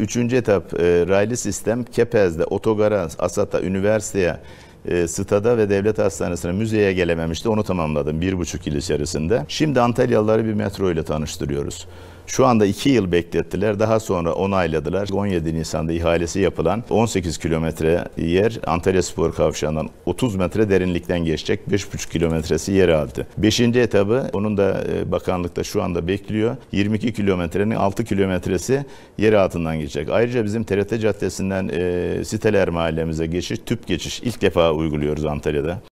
Üçüncü etap e, raylı sistem Kepez'de, otogara, Asat'a, üniversiteye, e, Stada ve Devlet Hastanesi'ne müzeye gelememişti. Onu tamamladım bir buçuk yıl içerisinde. Şimdi Antalyalıları bir metro ile tanıştırıyoruz. Şu anda 2 yıl beklettiler. Daha sonra onayladılar. 17 Nisan'da ihalesi yapılan 18 kilometre yer Antalya Spor Kavşağı'ndan 30 metre derinlikten geçecek. 5,5 kilometresi yer aldı. 5. etabı onun da e, bakanlıkta şu anda bekliyor. 22 kilometrenin 6 kilometresi yer altından geçecek. Ayrıca bizim TRT Caddesi'nden e, siteler mahallemize geçiş, tüp geçiş ilk defa uyguluyoruz Antalya'da.